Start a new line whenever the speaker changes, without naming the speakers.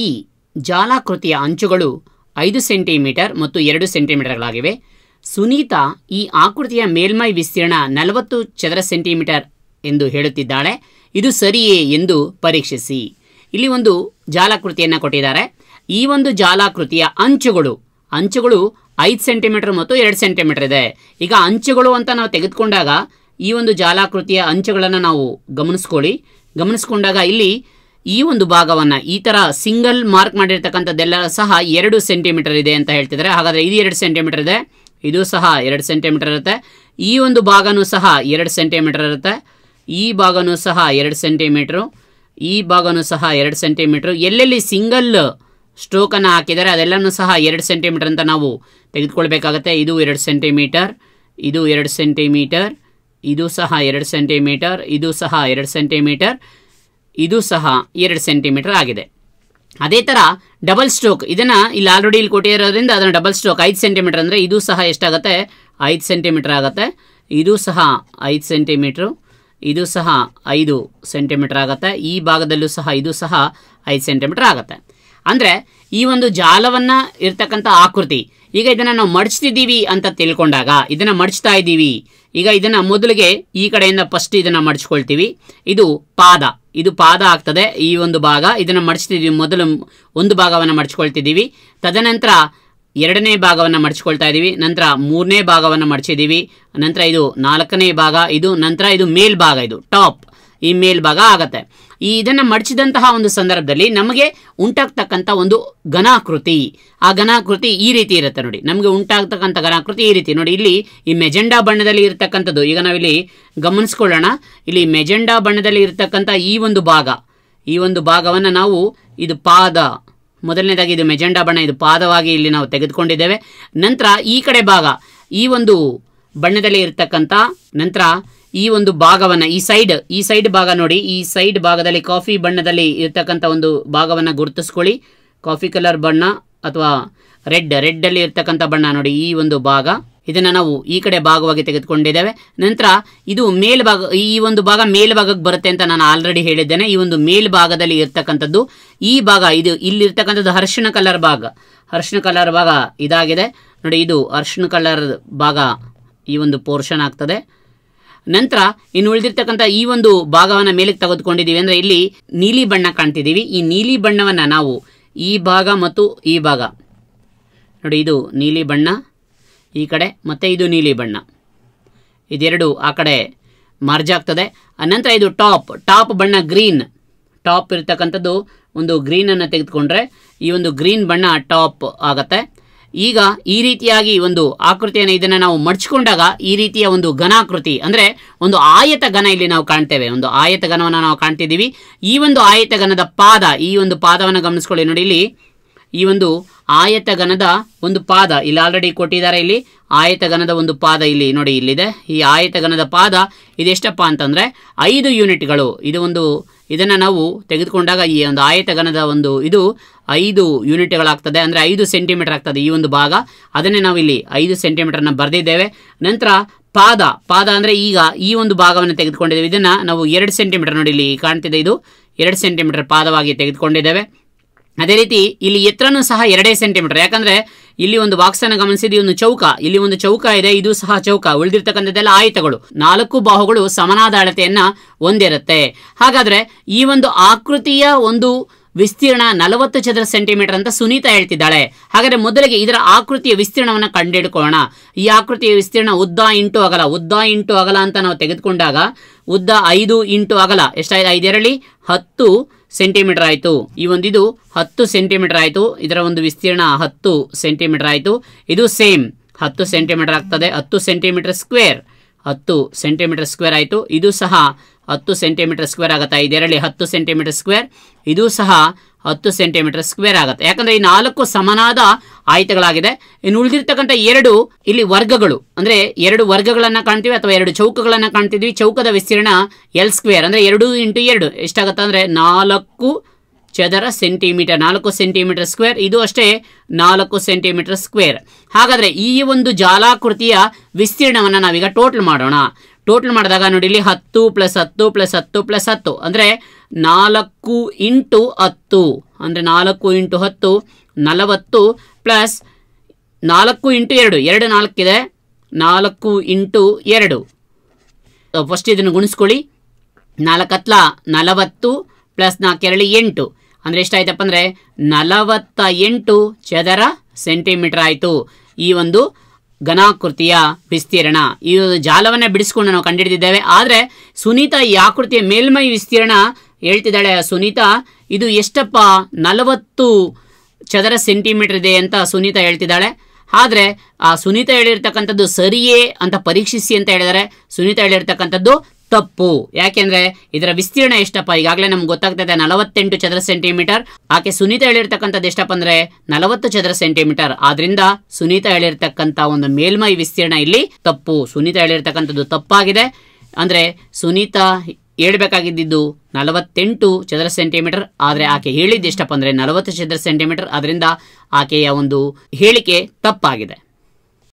ಈ ಜಾಲಾಕೃತಿಯ ಅಂಚುಗಳು ಐದು ಸೆಂಟಿಮೀಟರ್ ಮತ್ತು ಎರಡು ಸೆಂಟಿಮೀಟರ್ಗಳಾಗಿವೆ ಸುನೀತಾ ಈ ಆಕೃತಿಯ ಮೇಲ್ಮೈ ವಿಸ್ತೀರ್ಣ ನಲವತ್ತು ಚದರ ಸೆಂಟಿಮೀಟರ್ ಎಂದು ಹೇಳುತ್ತಿದ್ದಾಳೆ ಇದು ಸರಿಯೇ ಎಂದು ಪರೀಕ್ಷಿಸಿ ಇಲ್ಲಿ ಒಂದು ಜಾಲಾಕೃತಿಯನ್ನು ಕೊಟ್ಟಿದ್ದಾರೆ ಈ ಒಂದು ಜಾಲಾಕೃತಿಯ ಅಂಚುಗಳು ಅಂಚುಗಳು ಐದು ಸೆಂಟಿಮೀಟರ್ ಮತ್ತು ಎರಡು ಸೆಂಟಿಮೀಟರ್ ಇದೆ ಈಗ ಅಂಚುಗಳು ಅಂತ ನಾವು ತೆಗೆದುಕೊಂಡಾಗ ಈ ಒಂದು ಜಾಲಾಕೃತಿಯ ಅಂಚುಗಳನ್ನು ನಾವು ಗಮನಿಸ್ಕೊಳ್ಳಿ ಗಮನಿಸ್ಕೊಂಡಾಗ ಇಲ್ಲಿ ಈ ಒಂದು ಭಾಗವನ್ನು ಈ ಥರ ಸಿಂಗಲ್ ಮಾರ್ಕ್ ಮಾಡಿರ್ತಕ್ಕಂಥದ್ದೆಲ್ಲ ಸಹ ಎರಡು ಸೆಂಟಿಮೀಟರ್ ಇದೆ ಅಂತ ಹೇಳ್ತಿದ್ದಾರೆ ಹಾಗಾದರೆ ಇದು ಎರಡು ಸೆಂಟಿಮೀಟರ್ ಇದೆ ಇದು ಸಹ ಎರಡು ಸೆಂಟಿಮೀಟರ್ ಇರುತ್ತೆ ಈ ಒಂದು ಭಾಗನೂ ಸಹ ಎರಡು ಸೆಂಟಿಮೀಟರ್ ಇರುತ್ತೆ ಈ ಭಾಗನೂ ಸಹ ಎರಡು ಸೆಂಟಿಮೀಟ್ರು ಈ ಭಾಗನೂ ಸಹ ಎರಡು ಸೆಂಟಿಮೀಟ್ರು ಎಲ್ಲೆಲ್ಲಿ ಸಿಂಗಲ್ ಸ್ಟ್ರೋಕನ್ನು ಹಾಕಿದರೆ ಅದೆಲ್ಲನೂ ಸಹ ಎರಡು ಸೆಂಟಿಮೀಟರ್ ಅಂತ ನಾವು ತೆಗೆದುಕೊಳ್ಬೇಕಾಗತ್ತೆ ಇದು ಎರಡು ಸೆಂಟಿಮೀಟರ್ ಇದು ಎರಡು ಸೆಂಟಿಮೀಟರ್ ಇದು ಸಹ ಎರಡು ಸೆಂಟಿಮೀಟರ್ ಇದು ಸಹ ಎರಡು ಸೆಂಟಿಮೀಟರ್ ಇದು ಸಹ ಎರಡು ಸೆಂಟಿಮೀಟರ್ ಆಗಿದೆ ಅದೇ ಥರ ಡಬಲ್ ಸ್ಟ್ರೋಕ್ ಇದನ್ನು ಇಲ್ಲಿ ಆಲ್ರೆಡಿ ಇಲ್ಲಿ ಕೊಟ್ಟಿರೋದ್ರಿಂದ ಅದನ್ನು ಡಬಲ್ ಸ್ಟ್ರೋಕ್ ಐದು ಸೆಂಟಿಮೀಟರ್ ಅಂದರೆ ಇದು ಸಹ ಎಷ್ಟಾಗುತ್ತೆ ಐದು ಸೆಂಟಿಮೀಟರ್ ಆಗುತ್ತೆ ಇದು ಸಹ ಐದು ಸೆಂಟಿಮೀಟ್ರು ಇದು ಸಹ ಐದು ಸೆಂಟಿಮೀಟರ್ ಆಗುತ್ತೆ ಈ ಭಾಗದಲ್ಲೂ ಸಹ ಇದು ಸಹ ಐದು ಸೆಂಟಿಮೀಟರ್ ಆಗುತ್ತೆ ಅಂದರೆ ಈ ಒಂದು ಜಾಲವನ್ನು ಇರ್ತಕ್ಕಂಥ ಆಕೃತಿ ಈಗ ಇದನ್ನು ನಾವು ಮಡಚ್ತಿದ್ದೀವಿ ಅಂತ ತಿಳ್ಕೊಂಡಾಗ ಇದನ್ನು ಮಡಚ್ತಾ ಇದ್ದೀವಿ ಈಗ ಇದನ್ನು ಮೊದಲಿಗೆ ಈ ಕಡೆಯಿಂದ ಫಸ್ಟ್ ಇದನ್ನು ಮಡಚ್ಕೊಳ್ತೀವಿ ಇದು ಪಾದ ಇದು ಪಾದ ಆಗ್ತದೆ ಈ ಒಂದು ಭಾಗ ಇದನ್ನು ಮಡಿಸ್ತಿದ್ದೀವಿ ಮೊದಲು ಒಂದು ಭಾಗವನ್ನು ಮಡಚ್ಕೊಳ್ತಿದ್ದೀವಿ ತದನಂತರ ಎರಡನೇ ಭಾಗವನ್ನು ಮಡಚ್ಕೊಳ್ತಾ ಇದ್ದೀವಿ ನಂತರ ಮೂರನೇ ಭಾಗವನ್ನು ಮಡಚಿದ್ದೀವಿ ನಂತರ ಇದು ನಾಲ್ಕನೇ ಭಾಗ ಇದು ನಂತರ ಇದು ಮೇಲ್ಭಾಗ ಇದು ಟಾಪ್ ಈ ಮೇಲ್ಭಾಗ ಆಗತ್ತೆ ಈ ಇದನ್ನು ಮಡಚಿದಂತಹ ಒಂದು ಸಂದರ್ಭದಲ್ಲಿ ನಮಗೆ ಉಂಟಾಗ್ತಕ್ಕಂಥ ಒಂದು ಘನಾಕೃತಿ ಆ ಘನಾಕೃತಿ ಈ ರೀತಿ ಇರುತ್ತೆ ನೋಡಿ ನಮಗೆ ಉಂಟಾಗ್ತಕ್ಕಂಥ ಘನಾಕೃತಿ ಈ ರೀತಿ ನೋಡಿ ಇಲ್ಲಿ ಈ ಮೆಜೆಂಡಾ ಬಣ್ಣದಲ್ಲಿ ಇರತಕ್ಕಂಥದ್ದು ಈಗ ನಾವಿಲ್ಲಿ ಗಮನಿಸ್ಕೊಳ್ಳೋಣ ಇಲ್ಲಿ ಮೆಜೆಂಡಾ ಬಣ್ಣದಲ್ಲಿ ಇರತಕ್ಕಂಥ ಈ ಒಂದು ಭಾಗ ಈ ಒಂದು ಭಾಗವನ್ನು ನಾವು ಇದು ಪಾದ ಮೊದಲನೇದಾಗಿ ಇದು ಮೆಜೆಂಡಾ ಬಣ್ಣ ಇದು ಪಾದವಾಗಿ ಇಲ್ಲಿ ನಾವು ತೆಗೆದುಕೊಂಡಿದ್ದೇವೆ ನಂತರ ಈ ಕಡೆ ಭಾಗ ಈ ಒಂದು ಬಣ್ಣದಲ್ಲಿ ಇರತಕ್ಕಂಥ ನಂತರ ಈ ಒಂದು ಭಾಗವನ್ನ ಈ ಸೈಡ್ ಈ ಸೈಡ್ ಭಾಗ ನೋಡಿ ಈ ಸೈಡ್ ಭಾಗದಲ್ಲಿ ಕಾಫಿ ಬಣ್ಣದಲ್ಲಿ ಇರ್ತಕ್ಕಂಥ ಒಂದು ಭಾಗವನ್ನ ಗುರುತಿಸ್ಕೊಳ್ಳಿ ಕಾಫಿ ಕಲರ್ ಬಣ್ಣ ಅಥವಾ ರೆಡ್ ರೆಡ್ ಅಲ್ಲಿ ಇರ್ತಕ್ಕಂತ ಬಣ್ಣ ನೋಡಿ ಈ ಒಂದು ಭಾಗ ಇದನ್ನ ನಾವು ಈ ಕಡೆ ಭಾಗವಾಗಿ ತೆಗೆದುಕೊಂಡಿದ್ದೇವೆ ನಂತರ ಇದು ಮೇಲ್ಭಾಗ ಈ ಒಂದು ಭಾಗ ಮೇಲ್ಭಾಗಕ್ಕೆ ಬರುತ್ತೆ ಅಂತ ನಾನು ಆಲ್ರೆಡಿ ಹೇಳಿದ್ದೇನೆ ಈ ಒಂದು ಮೇಲ್ಭಾಗದಲ್ಲಿ ಇರ್ತಕ್ಕಂಥದ್ದು ಈ ಭಾಗ ಇದು ಇಲ್ಲಿರ್ತಕ್ಕಂಥದ್ದು ಹರ್ಷಣ ಕಲರ್ ಭಾಗ ಹರ್ಷಣ ಕಲರ್ ಭಾಗ ಇದಾಗಿದೆ ನೋಡಿ ಇದು ಅರ್ಶಿಣ ಕಲರ್ ಭಾಗ ಈ ಒಂದು ಪೋರ್ಷನ್ ಆಗ್ತದೆ ನಂತರ ಇನ್ನು ಉಳಿದಿರ್ತಕ್ಕಂಥ ಈ ಒಂದು ಭಾಗವನ್ನ ಮೇಲಕ್ಕೆ ತೆಗೆದುಕೊಂಡಿದ್ದೀವಿ ಅಂದ್ರೆ ಇಲ್ಲಿ ನೀಲಿ ಬಣ್ಣ ಕಾಣ್ತಿದ್ದೀವಿ ಈ ನೀಲಿ ಬಣ್ಣವನ್ನ ನಾವು ಈ ಭಾಗ ಮತ್ತು ಈ ಭಾಗ ನೋಡಿ ಇದು ನೀಲಿ ಬಣ್ಣ ಈ ಕಡೆ ಮತ್ತೆ ಇದು ನೀಲಿ ಬಣ್ಣ ಇದೆರಡು ಆ ಕಡೆ ಮಾರ್ಜ್ ಆಗ್ತದೆ ಅನಂತರ ಇದು ಟಾಪ್ ಟಾಪ್ ಬಣ್ಣ ಗ್ರೀನ್ ಟಾಪ್ ಇರ್ತಕ್ಕಂಥದ್ದು ಒಂದು ಗ್ರೀನನ್ನು ತೆಗೆದುಕೊಂಡ್ರೆ ಈ ಒಂದು ಗ್ರೀನ್ ಬಣ್ಣ ಟಾಪ್ ಆಗುತ್ತೆ ಈಗ ಈ ರೀತಿಯಾಗಿ ಒಂದು ಆಕೃತಿಯನ್ನು ಇದನ್ನ ನಾವು ಮಡಚಿಕೊಂಡಾಗ ಈ ರೀತಿಯ ಒಂದು ಘನಾಕೃತಿ ಅಂದ್ರೆ ಒಂದು ಆಯತ ಘನ ಇಲ್ಲಿ ನಾವು ಕಾಣ್ತೇವೆ ಒಂದು ಆಯತ ಘನವನ್ನು ನಾವು ಕಾಣ್ತಿದ್ದೀವಿ ಈ ಒಂದು ಆಯತ ಘನದ ಪಾದ ಈ ಒಂದು ಪಾದವನ್ನು ಗಮನಿಸ್ಕೊಳ್ಳಿ ನೋಡಿ ಇಲ್ಲಿ ಈ ಒಂದು ಆಯತಗನದ ಒಂದು ಪಾದ ಇಲ್ಲಿ ಆಲ್ರೆಡಿ ಕೊಟ್ಟಿದ್ದಾರೆ ಇಲ್ಲಿ ಆಯತಗನದ ಒಂದು ಪಾದ ಇಲ್ಲಿ ನೋಡಿ ಇಲ್ಲಿದೆ ಈ ಆಯತಗನದ ಪಾದ ಇದೆಷ್ಟಪ್ಪ ಅಂತಂದರೆ ಐದು ಯೂನಿಟ್ಗಳು ಇದು ಒಂದು ಇದನ್ನು ನಾವು ತೆಗೆದುಕೊಂಡಾಗ ಈ ಒಂದು ಆಯತಗನದ ಒಂದು ಇದು ಐದು ಯೂನಿಟ್ಗಳಾಗ್ತದೆ ಅಂದರೆ ಐದು ಸೆಂಟಿಮೀಟರ್ ಆಗ್ತದೆ ಈ ಒಂದು ಭಾಗ ಅದನ್ನೇ ನಾವು ಇಲ್ಲಿ ಐದು ಸೆಂಟಿಮೀಟರ್ನ ಬರೆದಿದ್ದೇವೆ ನಂತರ ಪಾದ ಪಾದ ಅಂದರೆ ಈಗ ಈ ಒಂದು ಭಾಗವನ್ನು ತೆಗೆದುಕೊಂಡಿದ್ದೇವೆ ಇದನ್ನು ನಾವು ಎರಡು ಸೆಂಟಿಮೀಟರ್ ನೋಡಿ ಇಲ್ಲಿ ಕಾಣ್ತಿದೆ ಇದು ಎರಡು ಸೆಂಟಿಮೀಟರ್ ಪಾದವಾಗಿ ತೆಗೆದುಕೊಂಡಿದ್ದೇವೆ ಅದೇ ರೀತಿ ಇಲ್ಲಿ ಎತ್ತರನೂ ಸಹ ಎರಡೇ ಸೆಂಟಿಮೀಟರ್ ಯಾಕಂದ್ರೆ ಇಲ್ಲಿ ಒಂದು ಬಾಕ್ಸ್ ಅನ್ನು ಗಮನಿಸಿದ ಒಂದು ಚೌಕ ಇಲ್ಲಿ ಒಂದು ಚೌಕ ಇದೆ ಇದು ಸಹ ಚೌಕ ಉಳಿದಿರ್ತಕ್ಕಂಥದ್ದೆಲ್ಲ ಆಯತಗಳು ನಾಲ್ಕು ಬಾಹುಗಳು ಸಮನಾದ ಅಳತೆಯನ್ನ ಹೊಂದಿರುತ್ತೆ ಹಾಗಾದ್ರೆ ಈ ಒಂದು ಆಕೃತಿಯ ಒಂದು ವಿಸ್ತೀರ್ಣ ನಲವತ್ತು ಚದರ ಸೆಂಟಿಮೀಟರ್ ಅಂತ ಸುನೀತಾ ಹೇಳ್ತಿದ್ದಾಳೆ ಹಾಗಾದ್ರೆ ಮೊದಲಿಗೆ ಇದರ ಆಕೃತಿಯ ವಿಸ್ತೀರ್ಣವನ್ನು ಕಂಡಿಡ್ಕೋಣ ಈ ಆಕೃತಿಯ ವಿಸ್ತೀರ್ಣ ಉದ್ದ ಇಂಟು ಅಗಲ ಉದ್ದ ಇಂಟು ಅಗಲ ಅಂತ ನಾವು ತೆಗೆದುಕೊಂಡಾಗ ಉದ್ದ ಐದು ಇಂಟು ಅಗಲ ಎಷ್ಟಾಯ್ತು ಐದೆರಳಿ ಹತ್ತು ಸೆಂಟಿಮೀಟರ್ ಆಯಿತು ಈ ಇದು ಹತ್ತು ಸೆಂಟಿಮೀಟರ್ ಆಯಿತು ಇದರ ಒಂದು ವಿಸ್ತೀರ್ಣ ಹತ್ತು ಸೆಂಟಿಮೀಟರ್ ಆಯಿತು ಇದು ಸೇಮ್ ಹತ್ತು ಸೆಂಟಿಮೀಟರ್ ಆಗ್ತದೆ ಹತ್ತು ಸೆಂಟಿಮೀಟರ್ ಸ್ಕ್ವೇರ್ ಹತ್ತು ಸೆಂಟಿಮೀಟರ್ ಸ್ಕ್ವೇರ್ ಆಯಿತು ಇದು ಸಹ ಹತ್ತು ಸೆಂಟಿಮೀಟರ್ ಸ್ಕ್ವೇರ್ ಆಗುತ್ತಾ ಇದೆ ಹತ್ತು ಸೆಂಟಿಮೀಟರ್ ಸ್ಕ್ವೇರ್ ಇದು ಸಹ ಹತ್ತು ಸೆಂಟಿಮೀಟರ್ ಸ್ಕ್ವೇರ್ ಆಗುತ್ತೆ ಯಾಕಂದ್ರೆ ಈ ನಾಲ್ಕು ಸಮನಾದ ಆಯತಗಳಾಗಿದೆ ಇನ್ನು ಉಳಿದಿರ್ತಕ್ಕಂಥ ಎರಡು ಇಲ್ಲಿ ವರ್ಗಗಳು ಅಂದ್ರೆ ಎರಡು ವರ್ಗಗಳನ್ನು ಕಾಣ್ತೀವಿ ಅಥವಾ ಎರಡು ಚೌಕಗಳನ್ನು ಕಾಣ್ತಿದ್ವಿ ಚೌಕದ ವಿಸ್ತೀರ್ಣ ಎಲ್ ಸ್ಕ್ವೇರ್ ಅಂದ್ರೆ ಎರಡು ಇಂಟು ಎರಡು ಎಷ್ಟಾಗುತ್ತೆ ಅಂದ್ರೆ ನಾಲ್ಕು ಚದರ ಸೆಂಟಿಮೀಟರ್ ನಾಲ್ಕು ಸೆಂಟಿಮೀಟರ್ ಸ್ಕ್ವೇರ್ ಇದು ಅಷ್ಟೇ ನಾಲ್ಕು ಸೆಂಟಿಮೀಟರ್ ಸ್ಕ್ವೇರ್ ಹಾಗಾದ್ರೆ ಈ ಒಂದು ಜಾಲಾಕೃತಿಯ ವಿಸ್ತೀರ್ಣವನ್ನ ನಾವೀಗ ಟೋಟಲ್ ಮಾಡೋಣ ಟೋಟಲ್ ಮಾಡಿದಾಗ ನೋಡಿ ಇಲ್ಲಿ ಹತ್ತು ಪ್ಲಸ್ ಹತ್ತು ಪ್ಲಸ್ ಹತ್ತು ಪ್ಲಸ್ ಹತ್ತು ಅಂದರೆ ನಾಲ್ಕು ಇಂಟು ಹತ್ತು ಅಂದರೆ ನಾಲ್ಕು ಇಂಟು ಹತ್ತು ನಲವತ್ತು ಪ್ಲಸ್ ನಾಲ್ಕು ಇಂಟು ಎರಡು ಎರಡು ನಾಲ್ಕಿದೆ ನಾಲ್ಕು ಇಂಟು ಎರಡು ಫಸ್ಟ್ ಇದನ್ನು ಗುಣಿಸ್ಕೊಳ್ಳಿ ನಾಲ್ಕು ಹತ್ಲ ನಲವತ್ತು ಪ್ಲಸ್ ನಾಲ್ಕು ಎರಡು ಎಂಟು ಅಂದರೆ ಎಷ್ಟಾಯ್ತಪ್ಪ ಅಂದರೆ ನಲವತ್ತ ಎಂಟು ಚದರ ಸೆಂಟಿಮೀಟರ್ ಆಯಿತು ಈ ಒಂದು ಘನಾಕೃತಿಯ ವಿಸ್ತೀರ್ಣ ಈ ಒಂದು ಜಾಲವನ್ನು ಬಿಡಿಸ್ಕೊಂಡು ನಾವು ಕಂಡುಹಿಡಿದಿದ್ದೇವೆ ಆದರೆ ಸುನೀತಾ ಈ ಆಕೃತಿಯ ಮೇಲ್ಮೈ ವಿಸ್ತೀರ್ಣ ಹೇಳ್ತಿದ್ದಾಳೆ ಸುನೀತಾ ಇದು ಎಷ್ಟಪ್ಪ ನಲವತ್ತು ಚದರ ಸೆಂಟಿಮೀಟರ್ ಇದೆ ಅಂತ ಸುನೀತಾ ಹೇಳ್ತಿದ್ದಾಳೆ ಆದರೆ ಆ ಸುನೀತಾ ಹೇಳಿರ್ತಕ್ಕಂಥದ್ದು ಸರಿಯೇ ಅಂತ ಪರೀಕ್ಷಿಸಿ ಅಂತ ಹೇಳಿದರೆ ಸುನೀತಾ ಹೇಳಿರ್ತಕ್ಕಂಥದ್ದು ತಪ್ಪು ಯಾಕೆಂದ್ರೆ ಇದರ ವಿಸ್ತೀರ್ಣ ಎಷ್ಟಪ್ಪ ಈಗಾಗಲೇ ನಮ್ಗೆ ಗೊತ್ತಾಗ್ತದೆ ನಲವತ್ತೆಂಟು ಚದರ ಸೆಂಟಿಮೀಟರ್ ಆಕೆ ಸುನೀತಾ ಹೇಳಿರ್ತಕ್ಕಂಥದ್ದು ಎಷ್ಟಪ್ಪ ಅಂದ್ರೆ ನಲವತ್ತು ಚದರ ಸೆಂಟಿಮೀಟರ್ ಆದ್ರಿಂದ ಸುನೀತಾ ಹೇಳಿರ್ತಕ್ಕಂಥ ಒಂದು ಮೇಲ್ಮೈ ವಿಸ್ತೀರ್ಣ ಇಲ್ಲಿ ತಪ್ಪು ಸುನೀತಾ ಹೇಳಿರ್ತಕ್ಕಂಥದ್ದು ತಪ್ಪಾಗಿದೆ ಅಂದ್ರೆ ಸುನೀತಾ ಹೇಳ್ಬೇಕಾಗಿದ್ದು ನಲವತ್ತೆಂಟು ಚದರ ಸೆಂಟಿಮೀಟರ್ ಆದರೆ ಆಕೆ ಹೇಳಿದ್ದೆಷ್ಟಪ್ಪ ಅಂದರೆ ನಲವತ್ತು ಚದರ ಸೆಂಟಿಮೀಟರ್ ಅದರಿಂದ ಆಕೆಯ ಒಂದು ಹೇಳಿಕೆ ತಪ್ಪಾಗಿದೆ